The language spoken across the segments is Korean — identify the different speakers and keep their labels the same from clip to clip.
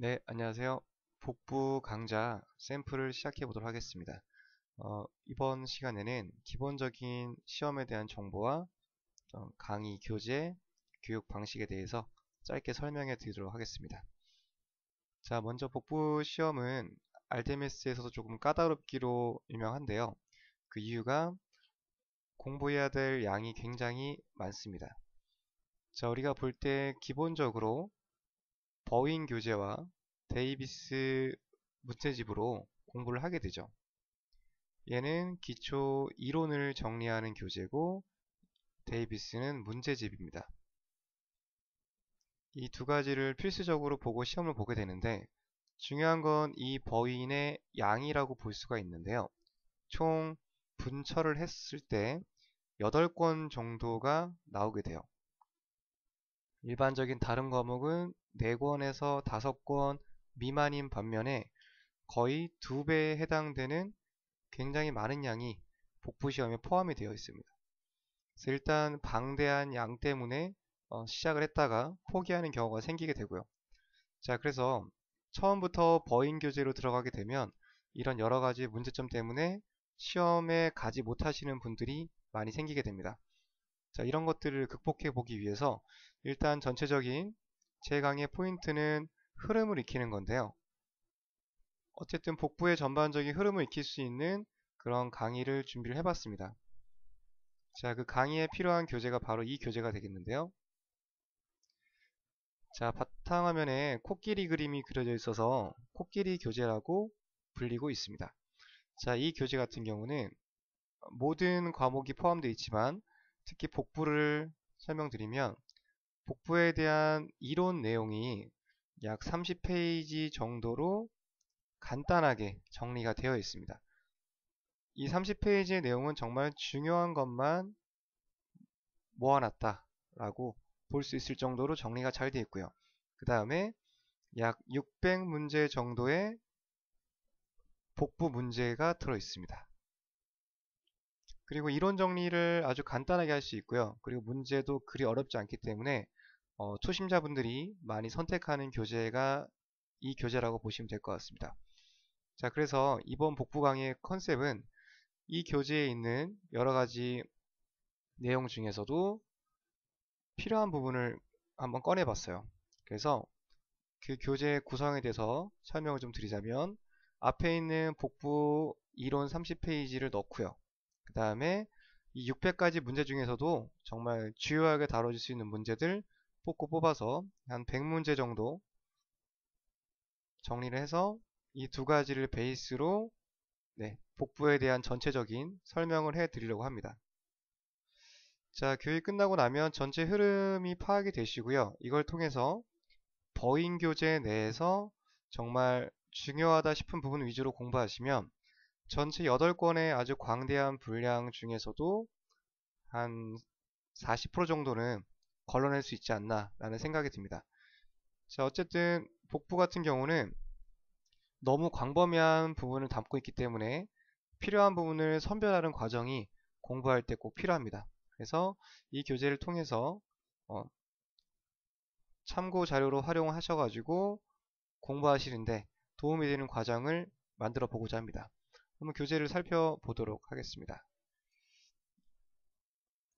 Speaker 1: 네, 안녕하세요. 복부 강좌 샘플을 시작해 보도록 하겠습니다. 어, 이번 시간에는 기본적인 시험에 대한 정보와 강의 교재, 교육 방식에 대해서 짧게 설명해 드리도록 하겠습니다. 자, 먼저 복부 시험은 알테미스에서도 조금 까다롭기로 유명한데요. 그 이유가 공부해야 될 양이 굉장히 많습니다. 자, 우리가 볼 때 기본적으로 버윈 교재와 데이비스 문제집으로 공부를 하게 되죠. 얘는 기초 이론을 정리하는 교재고 데이비스는 문제집입니다. 이 두 가지를 필수적으로 보고 시험을 보게 되는데 중요한 건 이 버윈의 양이라고 볼 수가 있는데요. 총 분철을 했을 때 8권 정도가 나오게 돼요. 일반적인 다른 과목은 4권에서 5권 미만인 반면에 거의 두 배에 해당되는 굉장히 많은 양이 복부 시험에 포함이 되어 있습니다. 그래서 일단 방대한 양 때문에 어, 시작을 했다가 포기하는 경우가 생기게 되고요. 자, 그래서 처음부터 버인 교재로 들어가게 되면 이런 여러 가지 문제점 때문에 시험에 가지 못하시는 분들이 많이 생기게 됩니다. 자, 이런 것들을 극복해 보기 위해서 일단 전체적인 제 강의 포인트는 흐름을 익히는 건데요. 어쨌든 복부의 전반적인 흐름을 익힐 수 있는 그런 강의를 준비를 해봤습니다. 자, 그 강의에 필요한 교재가 바로 이 교재가 되겠는데요. 자, 바탕화면에 코끼리 그림이 그려져 있어서 코끼리 교재라고 불리고 있습니다. 자, 이 교재 같은 경우는 모든 과목이 포함되어 있지만 특히 복부를 설명드리면 복부에 대한 이론 내용이 약 30페이지 정도로 간단하게 정리가 되어 있습니다. 이 30페이지의 내용은 정말 중요한 것만 모아놨다라고 볼 수 있을 정도로 정리가 잘 되어 있고요. 그 다음에 약 600문제 정도의 복부 문제가 들어 있습니다. 그리고 이론 정리를 아주 간단하게 할 수 있고요. 그리고 문제도 그리 어렵지 않기 때문에 어, 초심자분들이 많이 선택하는 교재가 이 교재라고 보시면 될 것 같습니다. 자, 그래서 이번 복부 강의의 컨셉은 이 교재에 있는 여러 가지 내용 중에서도 필요한 부분을 한번 꺼내봤어요. 그래서 그 교재 구성에 대해서 설명을 좀 드리자면 앞에 있는 복부 이론 30페이지를 넣고요. 그 다음에 이 600가지 문제 중에서도 정말 주요하게 다뤄질 수 있는 문제들 뽑고 뽑아서 한 100문제 정도 정리를 해서 이 두 가지를 베이스로 네, 복부에 대한 전체적인 설명을 해 드리려고 합니다. 자, 교육 끝나고 나면 전체 흐름이 파악이 되시고요. 이걸 통해서 버인 교재 내에서 정말 중요하다 싶은 부분 위주로 공부하시면 전체 8권의 아주 광대한 분량 중에서도 한 40% 정도는 걸러낼 수 있지 않나라는 생각이 듭니다. 자, 어쨌든 복부 같은 경우는 너무 광범위한 부분을 담고 있기 때문에 필요한 부분을 선별하는 과정이 공부할 때 꼭 필요합니다. 그래서 이 교재를 통해서 어, 참고 자료로 활용하셔가지고 공부하시는데 도움이 되는 과정을 만들어 보고자 합니다. 한번 교재를 살펴보도록 하겠습니다.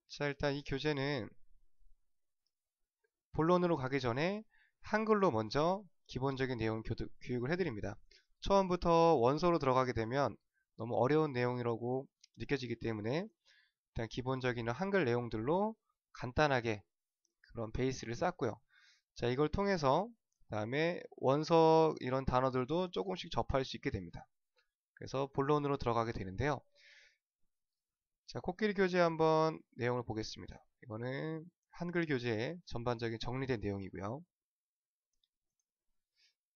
Speaker 1: 자 일단 이 교재는 본론으로 가기 전에 한글로 먼저 기본적인 내용 교육을 해드립니다. 처음부터 원서로 들어가게 되면 너무 어려운 내용이라고 느껴지기 때문에 일단 기본적인 한글 내용들로 간단하게 그런 베이스를 쌓고요. 자 이걸 통해서 그 다음에 원서 이런 단어들도 조금씩 접할 수 있게 됩니다. 그래서 본론으로 들어가게 되는데요. 자, 코끼리 교재 한번 내용을 보겠습니다. 이거는 한글 교재의 전반적인 정리된 내용이고요.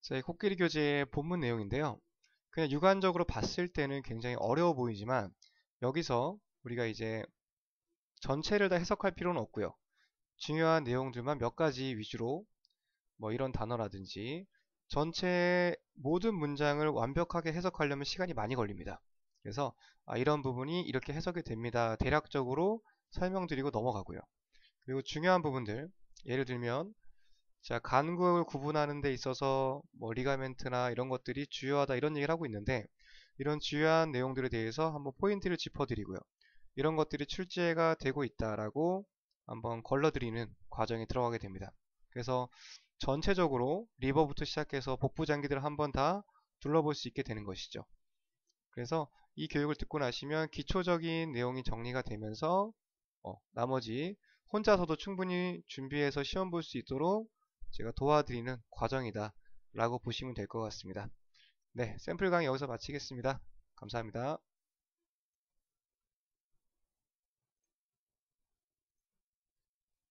Speaker 1: 자, 이 코끼리 교재의 본문 내용인데요. 그냥 육안적으로 봤을 때는 굉장히 어려워 보이지만 여기서 우리가 이제 전체를 다 해석할 필요는 없고요. 중요한 내용들만 몇 가지 위주로 뭐 이런 단어라든지 전체 모든 문장을 완벽하게 해석하려면 시간이 많이 걸립니다. 그래서 아, 이런 부분이 이렇게 해석이 됩니다. 대략적으로 설명드리고 넘어가고요. 그리고 중요한 부분들 예를 들면 자 간극을 구분하는 데 있어서 뭐 리가멘트나 이런 것들이 주요하다 이런 얘기를 하고 있는데 이런 주요한 내용들에 대해서 한번 포인트를 짚어드리고요. 이런 것들이 출제가 되고 있다라고 한번 걸러드리는 과정이 들어가게 됩니다. 그래서 전체적으로 리버부터 시작해서 복부 장기들을 한번 다 둘러볼 수 있게 되는 것이죠. 그래서 이 교육을 듣고 나시면 기초적인 내용이 정리가 되면서 어, 나머지 혼자서도 충분히 준비해서 시험 볼 수 있도록 제가 도와드리는 과정이다 라고 보시면 될 것 같습니다. 네, 샘플 강의 여기서 마치겠습니다. 감사합니다.